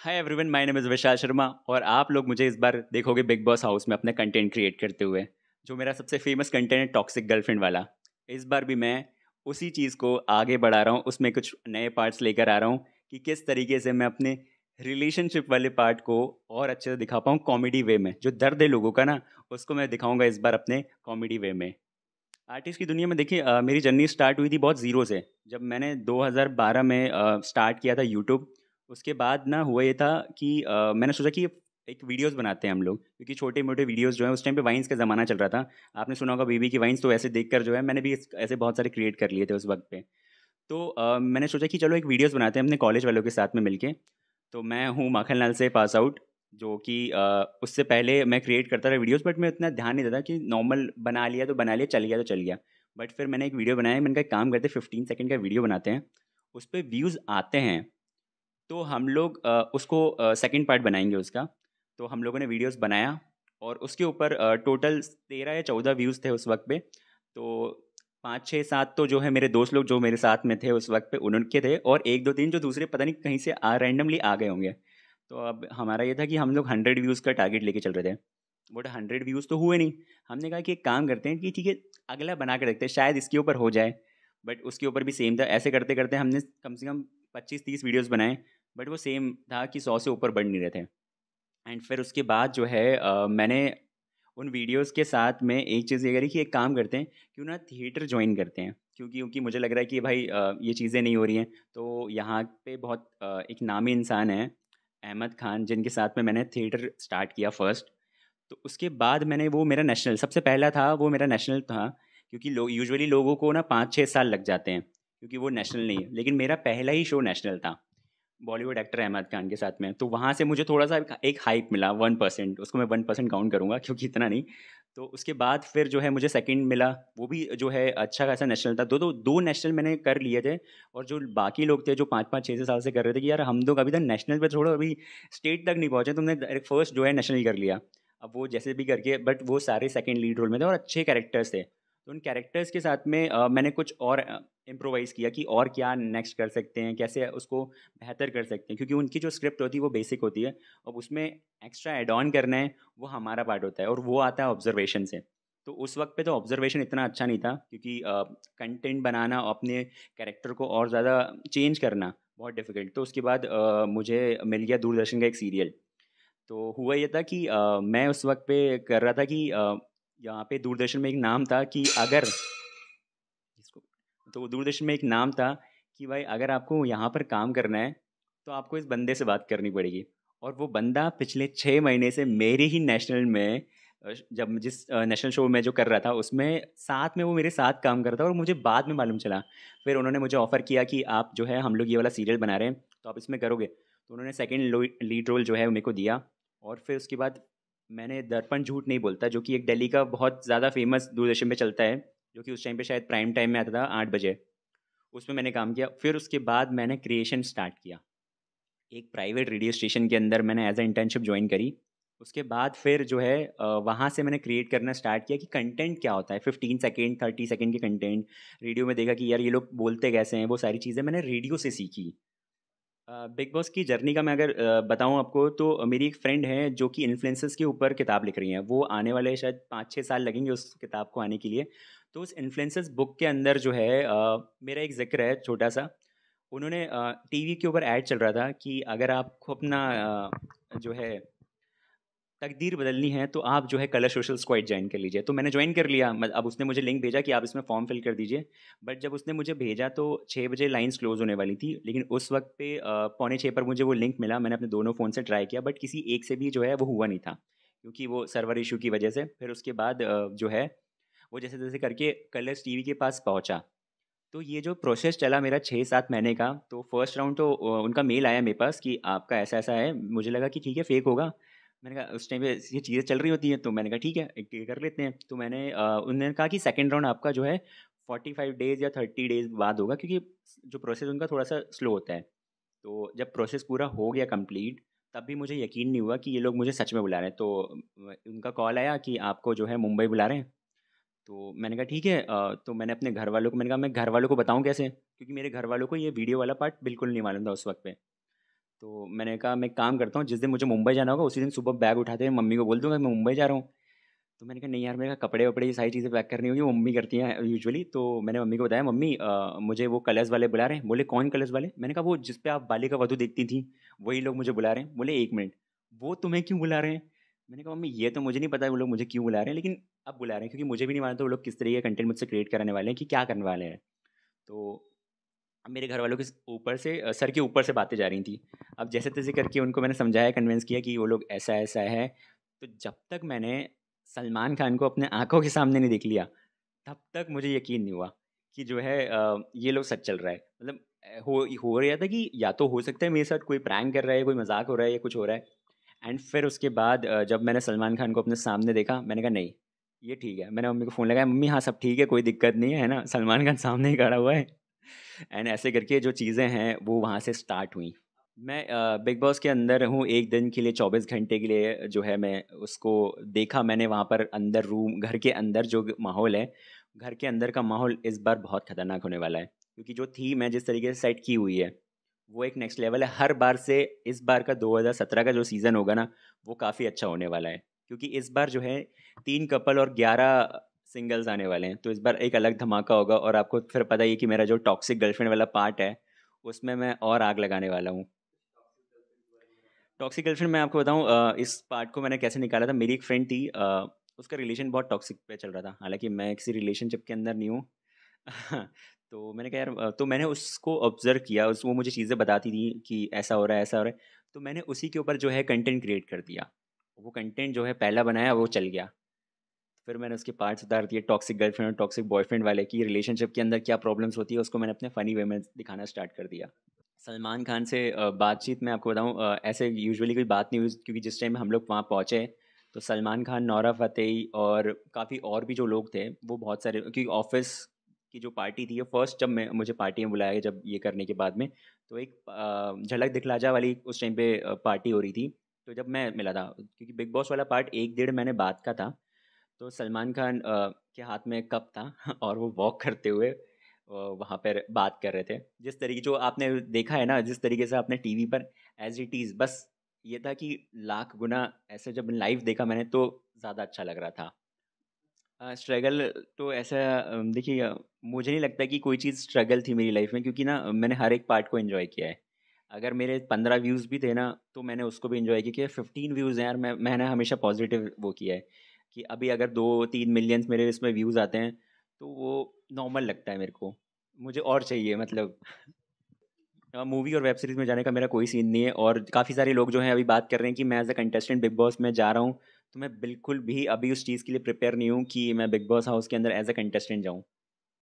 hi everyone my name is Vishal Sharma और आप लोग मुझे इस बार देखोगे बिग बॉस हाउस में अपने कंटेंट क्रिएट करते हुए जो मेरा सबसे फेमस कंटेंट है टॉक्सिक गर्लफ्रेंड वाला इस बार भी मैं उसी चीज़ को आगे बढ़ा रहा हूँ उसमें कुछ नए पार्ट्स लेकर आ रहा हूँ कि किस तरीके से मैं अपने रिलेशनशिप वाले पार्ट को और अच्छे से दिखा पाऊँ कॉमेडी वे में जो दर्द है लोगों का ना उसको मैं दिखाऊँगा इस बार अपने कॉमेडी वे में आर्टिस्ट की दुनिया में देखिए मेरी जर्नी स्टार्ट हुई थी बहुत ज़ीरो से जब मैंने 2012 में स्टार्ट किया था यूट्यूब उसके बाद ना हुआ ये था कि आ, मैंने सोचा कि एक वीडियोस बनाते हैं हम लोग क्योंकि छोटे मोटे वीडियोस जो है उस टाइम पे वाइन्स का ज़माना चल रहा था आपने सुना होगा बीबी की वाइन्स तो ऐसे देख जो है मैंने भी ऐसे बहुत सारे क्रिएट कर लिए थे उस वक्त पे तो आ, मैंने सोचा कि चलो एक वीडियोस बनाते हैं अपने कॉलेज वालों के साथ में मिल तो मैं हूँ माखन से पास आउट जो कि उससे पहले मैं क्रिएट करता रहा वीडियोस बट मैं इतना ध्यान नहीं देता कि नॉर्मल बना लिया तो बना लिया चल गया तो चल गया बट फिर मैंने एक वीडियो बनाया मैंने कहा काम करते फिफ्टीन सेकेंड का वीडियो बनाते हैं उस पर व्यूज़ आते हैं तो हम लोग उसको सेकेंड पार्ट बनाएंगे उसका तो हम लोगों ने वीडियोस बनाया और उसके ऊपर टोटल तेरह या चौदह व्यूज़ थे उस वक्त पे तो पाँच छः सात तो जो है मेरे दोस्त लोग जो मेरे साथ में थे उस वक्त पे उनके थे और एक दो तीन जो दूसरे पता नहीं कहीं से आ रैंडमली आ गए होंगे तो अब हमारा ये था कि हम लोग हंड्रेड व्यूज़ का टारगेट लेके चल रहे थे बट हंड्रेड व्यूज़ तो हुए नहीं हमने कहा कि एक काम करते हैं कि ठीक है अगला बना के रखते हैं शायद इसके ऊपर हो जाए बट उसके ऊपर भी सेम था ऐसे करते करते हमने कम से कम पच्चीस तीस वीडियोज़ बनाए बट वो सेम था कि सौ से ऊपर बढ़ नहीं रहे थे एंड फिर उसके बाद जो है आ, मैंने उन वीडियोस के साथ में एक चीज़ ये करी कि एक काम करते हैं क्यों ना थिएटर ज्वाइन करते हैं क्योंकि क्योंकि मुझे लग रहा है कि भाई आ, ये चीज़ें नहीं हो रही हैं तो यहाँ पे बहुत आ, एक नामी इंसान है अहमद खान जिनके साथ में मैंने थिएटर स्टार्ट किया फर्स्ट तो उसके बाद मैंने वो मेरा नेशनल सबसे पहला था वो मेरा नेशनल था क्योंकि लोग यूजुअली लोगों को ना पाँच छः साल लग जाते हैं क्योंकि वो नेशनल नहीं है लेकिन मेरा पहला ही शो नेशनल था बॉलीवुड एक्टर अहमद खान के साथ में तो वहाँ से मुझे थोड़ा सा एक हाइप मिला वन परसेंट उसको मैं वन परसेंट काउंट करूँगा क्योंकि इतना नहीं तो उसके बाद फिर जो है मुझे सेकंड मिला वो भी जो है अच्छा खासा नेशनल था दो दो दो नेशनल मैंने कर लिए थे और जो बाकी लोग थे जो पाँच पाँच छः छः साल से कर रहे थे कि यार हम लोग अभी तक नेशनल पर थोड़ा अभी स्टेट तक नहीं पहुँचे तुमने फर्स्ट जो है नेशनल कर लिया अब वो जैसे भी करके बट वो सारे सेकंड लीड रोल में थे और अच्छे कैरेक्टर्स थे तो उन कैरेक्टर्स के साथ में आ, मैंने कुछ और इम्प्रोवाइज़ किया कि और क्या नेक्स्ट कर सकते हैं कैसे उसको बेहतर कर सकते हैं क्योंकि उनकी जो स्क्रिप्ट होती है वो बेसिक होती है और उसमें एक्स्ट्रा एड ऑन करना है वो हमारा पार्ट होता है और वो आता है ऑब्जर्वेशन से तो उस वक्त पे तो ऑब्जर्वेशन इतना अच्छा नहीं था क्योंकि कंटेंट बनाना अपने कैरेक्टर को और ज़्यादा चेंज करना बहुत डिफ़िकल्ट तो उसके बाद आ, मुझे मिल गया दूरदर्शन का एक सीरियल तो हुआ ये था कि आ, मैं उस वक्त पे कर रहा था कि यहाँ पे दूरदर्शन में एक नाम था कि अगर इसको तो दूरदर्शन में एक नाम था कि भाई अगर आपको यहाँ पर काम करना है तो आपको इस बंदे से बात करनी पड़ेगी और वो बंदा पिछले छः महीने से मेरे ही नेशनल में जब जिस नेशनल शो में जो कर रहा था उसमें साथ में वो मेरे साथ काम करता और मुझे बाद में मालूम चला फिर उन्होंने मुझे ऑफ़र किया कि आप जो है हम लोग ये वाला सीरियल बना रहे हैं तो आप इसमें करोगे तो उन्होंने सेकेंड लीड रोल जो है मेरे को दिया और फिर उसके बाद मैंने दर्पण झूठ नहीं बोलता जो कि एक दिल्ली का बहुत ज़्यादा फेमस दूरदर्शन पे चलता है जो कि उस टाइम पे शायद प्राइम टाइम में आता था आठ बजे उसमें मैंने काम किया फिर उसके बाद मैंने क्रिएशन स्टार्ट किया एक प्राइवेट रेडियो स्टेशन के अंदर मैंने एज ए इंटर्नशिप ज्वाइन करी उसके बाद फिर जो है वहाँ से मैंने क्रिएट करना स्टार्ट किया कि कंटेंट क्या होता है फिफ्टीन सेकेंड थर्टी सेकेंड के कंटेंट रेडियो में देखा कि यार ये लोग बोलते कैसे हैं वो सारी चीज़ें मैंने रेडियो से सीखी बिग बॉस की जर्नी का मैं अगर बताऊं आपको तो मेरी एक फ्रेंड है जो कि इन्फ्लुएंसर्स के ऊपर किताब लिख रही हैं वो आने वाले शायद पाँच छः साल लगेंगे उस किताब को आने के लिए तो उस इन्फ्लुएंसर्स बुक के अंदर जो है मेरा एक जिक्र है छोटा सा उन्होंने टीवी के ऊपर ऐड चल रहा था कि अगर आपको अपना जो है तकदीर बदलनी है तो आप जो है कलर सोशल स्क्वाड ज्वाइन कर लीजिए तो मैंने ज्वाइन कर लिया अब उसने मुझे लिंक भेजा कि आप इसमें फॉर्म फिल कर दीजिए बट जब उसने मुझे भेजा तो छः बजे लाइन्स क्लोज होने वाली थी लेकिन उस वक्त पे पौने छः पर मुझे वो लिंक मिला मैंने अपने दोनों फ़ोन से ट्राई किया बट किसी एक से भी जो है वो हुआ नहीं था क्योंकि वो सर्वर इशू की वजह से फिर उसके बाद जो है वो जैसे जैसे करके कलर्स टी के पास पहुँचा तो ये जो प्रोसेस चला मेरा छः सात महीने का तो फर्स्ट राउंड तो उनका मेल आया मेरे पास कि आपका ऐसा ऐसा है मुझे लगा कि ठीक है फेक होगा मैंने कहा उस टाइम पे ये चीज़ें चल रही होती हैं तो मैंने कहा ठीक है एक कर लेते हैं तो मैंने उन्होंने कहा कि सेकेंड राउंड आपका जो है फोर्टी फाइव डेज़ या थर्टी डेज़ बाद होगा क्योंकि जो प्रोसेस उनका थोड़ा सा स्लो होता है तो जब प्रोसेस पूरा हो गया कंप्लीट तब भी मुझे यकीन नहीं हुआ कि ये लोग मुझे सच में बुला रहे हैं तो उनका कॉल आया कि आपको जो है मुंबई बुला रहे हैं तो मैंने कहा ठीक है तो मैंने अपने घर वालों को मैंने कहा मैं घर वालों को बताऊं कैसे क्योंकि मेरे घर वालों को ये वीडियो वाला पार्ट बिल्कुल नहीं मालूम था उस वक्त पे तो मैंने कहा मैं काम करता हूँ जिस दिन मुझे मुंबई जाना होगा उसी दिन सुबह बैग उठाते हैं मम्मी को बोल दूंगा मैं मुंबई जा रहा हूँ तो मैंने कहा नहीं यार मेरे कपड़े वपड़े ये सारी चीज़ें पैक करनी होगी मम्मी करती हैं यूजुअली तो मैंने मम्मी को बताया मम्मी आ, मुझे वो कलर्स वाले बुला रहे हैं बोले कौन कलर्स वाले मैंने कहा वो जिस पे आप बालिका वधु देखती थी वही लोग मुझे बुला रहे हैं बोले एक मिनट वो तुम्हें क्यों बुला रहे हैं मैंने कहा मम्मी ये तो मुझे नहीं पता वो लोग मुझे क्यों बुला रहे हैं लेकिन अब बुला रहे हैं क्योंकि मुझे भी नहीं मानता वो लोग किस तरीके का कंटेंट मुझसे क्रिएट करने वाले हैं कि क्या करने वाले हैं तो मेरे घर वालों के ऊपर से सर के ऊपर से बातें जा रही थी अब जैसे तैसे करके उनको मैंने समझाया कन्विंस किया कि वो लोग ऐसा ऐसा है तो जब तक मैंने सलमान खान को अपने आंखों के सामने नहीं देख लिया तब तक मुझे यकीन नहीं हुआ कि जो है ये लोग सच चल रहा है मतलब हो हो रहा था कि या तो हो सकता है मेरे साथ कोई प्रैंक कर रहा है कोई मजाक हो रहा है या कुछ हो रहा है एंड फिर उसके बाद जब मैंने सलमान खान को अपने सामने देखा मैंने कहा नहीं ये ठीक है मैंने मम्मी को फ़ोन लगाया मम्मी हाँ सब ठीक है कोई दिक्कत नहीं है ना सलमान खान सामने ही खड़ा हुआ है एंड ऐसे करके जो चीज़ें हैं वो वहाँ से स्टार्ट हुई मैं बिग बॉस के अंदर हूँ एक दिन के लिए चौबीस घंटे के लिए जो है मैं उसको देखा मैंने वहाँ पर अंदर रूम घर के अंदर जो माहौल है घर के अंदर का माहौल इस बार बहुत ख़तरनाक होने वाला है क्योंकि जो थी मैं जिस तरीके से सेट की हुई है वो एक नेक्स्ट लेवल है हर बार से इस बार का 2017 का जो सीज़न होगा ना वो काफ़ी अच्छा होने वाला है क्योंकि इस बार जो है तीन कपल और ग्यारह सिंगल्स आने वाले हैं तो इस बार एक अलग धमाका होगा और आपको फिर पता ही कि मेरा जो टॉक्सिक गर्लफ्रेंड वाला पार्ट है उसमें मैं और आग लगाने वाला हूँ टॉक्सिक गर्लफ्रेंड मैं आपको बताऊँ इस पार्ट को मैंने कैसे निकाला था मेरी एक फ्रेंड थी उसका रिलेशन बहुत टॉक्सिक पे चल रहा था हालांकि मैं किसी रिलेशनशिप के अंदर नहीं हूँ तो मैंने कहा यार तो मैंने उसको ऑब्जर्व किया उस वो मुझे चीज़ें बताती थी कि ऐसा हो रहा है ऐसा हो रहा है तो मैंने उसी के ऊपर जो है कंटेंट क्रिएट कर दिया वो कंटेंट जो है पहला बनाया वो चल गया फिर मैंने उसके पार्ट्स उतार दिए टॉक्सिक गर्लफ्रेंड और टॉक्सिक बॉयफ्रेंड वाले की रिलेशनशिप के अंदर क्या प्रॉब्लम्स होती है उसको मैंने अपने फ़नी वे में दिखाना स्टार्ट कर दिया सलमान खान से बातचीत मैं आपको बताऊँ ऐसे यूजुअली कोई बात नहीं हुई क्योंकि जिस टाइम हम लोग वहाँ पहुँचे तो सलमान खान नौरा फतेही और काफ़ी और भी जो लोग थे वो बहुत सारे क्योंकि ऑफिस की जो पार्टी थी फर्स्ट जब मैं मुझे पार्टी में बुलाया गया जब ये करने के बाद में तो एक झलक दिखलाजा वाली उस टाइम पे पार्टी हो रही थी तो जब मैं मिला था क्योंकि बिग बॉस वाला पार्ट एक डेढ़ महीने बाद का था तो सलमान खान के हाथ में कप था और वो वॉक करते हुए वहाँ पर बात कर रहे थे जिस तरीके जो आपने देखा है ना जिस तरीके से आपने टीवी पर एज इट इज़ बस ये था कि लाख गुना ऐसे जब लाइव देखा मैंने तो ज़्यादा अच्छा लग रहा था स्ट्रगल तो ऐसा देखिए मुझे नहीं लगता कि कोई चीज़ स्ट्रगल थी मेरी लाइफ में क्योंकि ना मैंने हर एक पार्ट को एंजॉय किया है अगर मेरे पंद्रह व्यूज़ भी थे ना तो मैंने उसको भी इन्जॉय किया फिफ्टीन व्यूज़ हैं यार मैं मैंने हमेशा पॉजिटिव वो किया है कि अभी अगर दो तीन मिलियंस मेरे इसमें व्यूज़ आते हैं तो वो नॉर्मल लगता है मेरे को मुझे और चाहिए मतलब मूवी और वेब सीरीज़ में जाने का मेरा कोई सीन नहीं है और काफ़ी सारे लोग जो हैं अभी बात कर रहे हैं कि मैं as a contestant Bigg Boss में जा रहा हूँ तो मैं बिल्कुल भी अभी उस चीज़ के लिए प्रिपेयर नहीं हूँ कि मैं बिग बॉस हाउस के अंदर एज अ कंटेस्टेंट जाऊँ